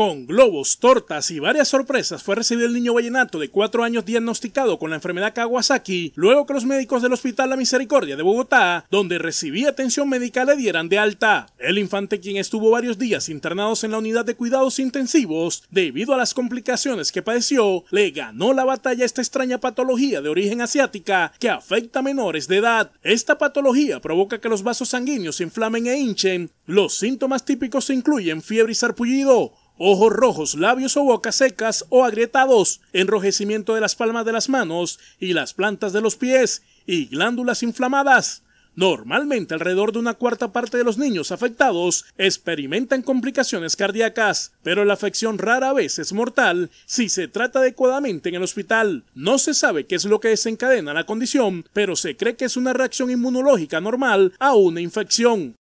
Con globos, tortas y varias sorpresas fue recibido el niño vallenato de 4 años diagnosticado con la enfermedad Kawasaki, luego que los médicos del Hospital La Misericordia de Bogotá, donde recibía atención médica, le dieran de alta. El infante, quien estuvo varios días internados en la unidad de cuidados intensivos, debido a las complicaciones que padeció, le ganó la batalla a esta extraña patología de origen asiática que afecta a menores de edad. Esta patología provoca que los vasos sanguíneos se inflamen e hinchen. Los síntomas típicos incluyen fiebre y sarpullido, ojos rojos, labios o bocas secas o agrietados, enrojecimiento de las palmas de las manos y las plantas de los pies y glándulas inflamadas. Normalmente alrededor de una cuarta parte de los niños afectados experimentan complicaciones cardíacas, pero la afección rara vez es mortal si se trata adecuadamente en el hospital. No se sabe qué es lo que desencadena la condición, pero se cree que es una reacción inmunológica normal a una infección.